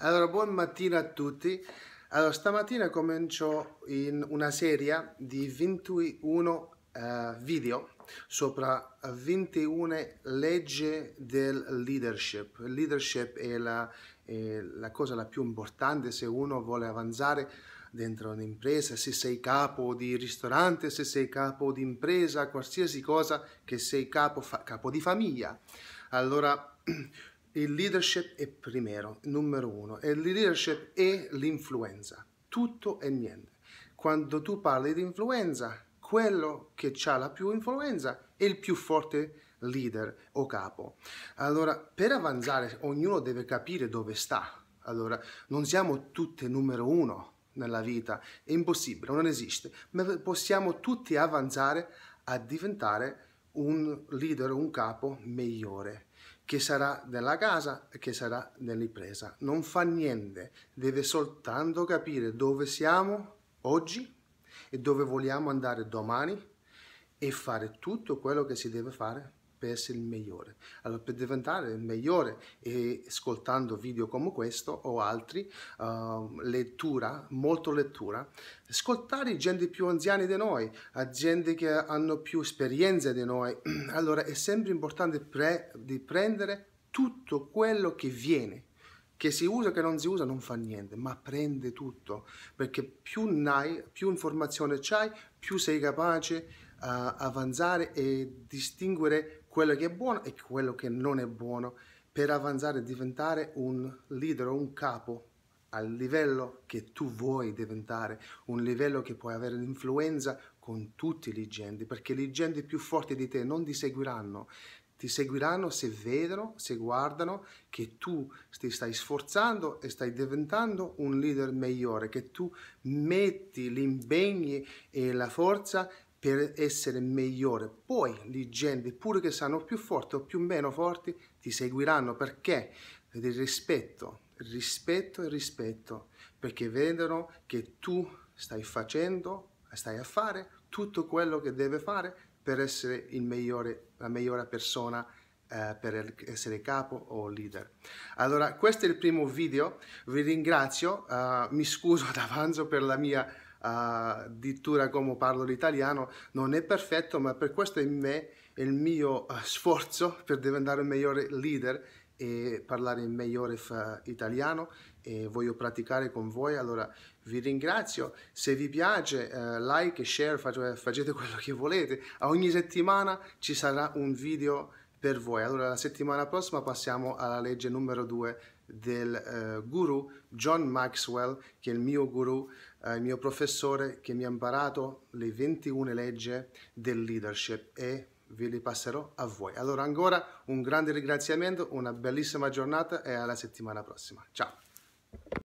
Allora, buon mattino a tutti. Allora, stamattina comincio in una serie di 21 uh, eh, video sopra 21 leggi del leadership. leadership è la, è la cosa la più importante se uno vuole avanzare dentro un'impresa, se sei capo di ristorante, se sei capo di impresa, qualsiasi cosa che sei capo, fa, capo di famiglia. Allora, Il leadership è primero, numero uno, e il leadership è l'influenza, tutto e niente. Quando tu parli di influenza, quello che ha la più influenza è il più forte leader o capo. Allora, per avanzare, ognuno deve capire dove sta. Allora, non siamo tutti numero uno nella vita, è impossibile, non esiste, ma possiamo tutti avanzare a diventare un leader, un capo migliore, che sarà nella casa e che sarà nell'impresa. Non fa niente, deve soltanto capire dove siamo oggi e dove vogliamo andare domani e fare tutto quello che si deve fare per essere il migliore. Allora, per diventare il migliore, e ascoltando video come questo o altri, uh, lettura, molto lettura, ascoltare gente più anziana di noi, gente che hanno più esperienza di noi, allora è sempre importante pre- di prendere tutto quello che viene che si usa che non si usa non fa niente, ma prende tutto, perché più ne hai, più informazione hai, più sei capace a avanzare e distinguere quello che è buono e quello che non è buono per avanzare e diventare un leader un capo al livello che tu vuoi diventare, un livello che puoi avere l'influenza con tutti gli gente, perché gli gente più forti di te non ti seguiranno, ti seguiranno se vedono, se guardano che tu ti stai sforzando e stai diventando un leader migliore, che tu metti gli impegni e la forza per essere migliore. Poi le gente, pure che saranno più forti o più meno forti, ti seguiranno perché del rispetto, rispetto e rispetto, perché vedono che tu stai facendo, stai a fare tutto quello che deve fare per essere il migliore, la migliore persona eh, per essere capo o leader. Allora, questo è il primo video, vi ringrazio, eh, mi scuso d'avanzo per la mia addirittura come parlo l'italiano, non è perfetto, ma per questo in me il mio eh, sforzo per diventare un migliore leader e parlare in migliore italiano e voglio praticare con voi allora vi ringrazio se vi piace eh, like share facete quello che volete a ogni settimana ci sarà un video per voi. Allora la settimana prossima passiamo alla legge numero 2 del uh, guru John Maxwell, che è il mio guru, uh, il mio professore che mi ha imparato le 21 leggi del leadership e ve le passerò a voi. Allora ancora un grande ringraziamento, una bellissima giornata e alla settimana prossima. Ciao!